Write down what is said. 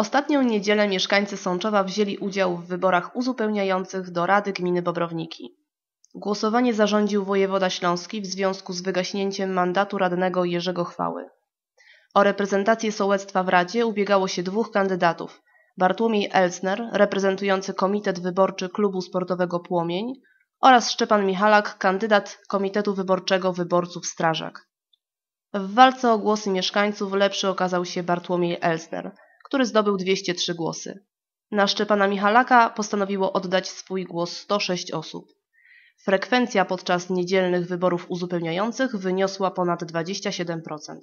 Ostatnią niedzielę mieszkańcy Sączowa wzięli udział w wyborach uzupełniających do Rady Gminy Bobrowniki. Głosowanie zarządził wojewoda śląski w związku z wygaśnięciem mandatu radnego Jerzego Chwały. O reprezentację sołectwa w Radzie ubiegało się dwóch kandydatów. Bartłomiej Elsner, reprezentujący Komitet Wyborczy Klubu Sportowego Płomień oraz Szczepan Michalak, kandydat Komitetu Wyborczego Wyborców Strażak. W walce o głosy mieszkańców lepszy okazał się Bartłomiej Elsner – który zdobył 203 głosy. Na Szczepana Michalaka postanowiło oddać swój głos 106 osób. Frekwencja podczas niedzielnych wyborów uzupełniających wyniosła ponad 27%.